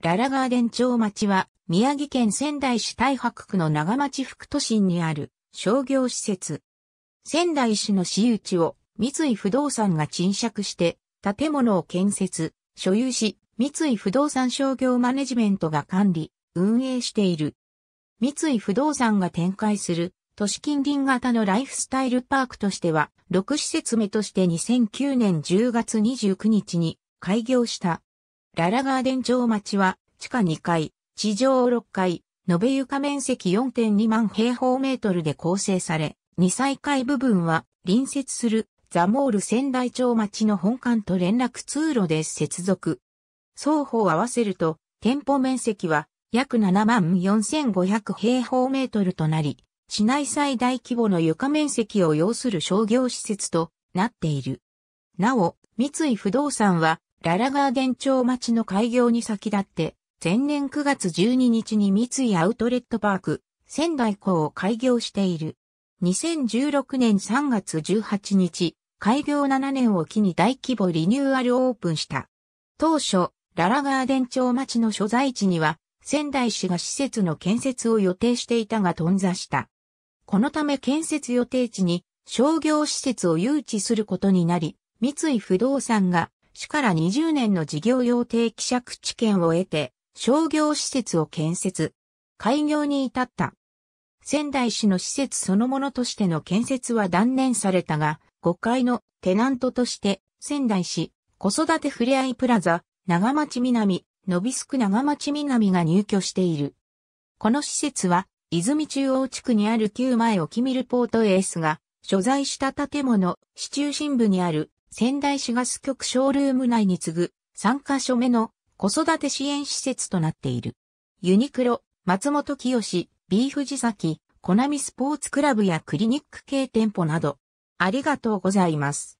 ララガーデン町町は、宮城県仙台市太白区の長町副都心にある商業施設。仙台市の市有地を三井不動産が賃借して建物を建設、所有し、三井不動産商業マネジメントが管理、運営している。三井不動産が展開する都市近隣型のライフスタイルパークとしては、6施設目として2009年10月29日に開業した。ララガーデン町町は、地下2階、地上6階、延べ床面積4.2万平方メートルで構成され、2再階部分は、隣接するザモール仙台町町の本館と連絡通路で接続。双方合わせると、店舗面積は約7万4500平方メートルとなり、市内最大規模の床面積を要する商業施設となっている。なお、三井不動産はララガーデン町町の開業に先立って、前年9月12日に三井アウトレットパーク、仙台港を開業している。2016年3月18日、開業7年を機に大規模リニューアルオープンした。当初、ララガーデン町町の所在地には、仙台市が施設の建設を予定していたが頓挫した。このため建設予定地に商業施設を誘致することになり、三井不動産が市から20年の事業用定期借地権を得て、商業施設を建設、開業に至った。仙台市の施設そのものとしての建設は断念されたが、5階のテナントとして、仙台市、子育てふれあいプラザ、長町南、のびすく長町南が入居している。この施設は、泉中央地区にある旧前沖ミルポートエースが、所在した建物、市中心部にある仙台市ガス局ショールーム内に次ぐ3カ所目の子育て支援施設となっている。ユニクロ、松本清、ビージザ崎、コナミスポーツクラブやクリニック系店舗など、ありがとうございます。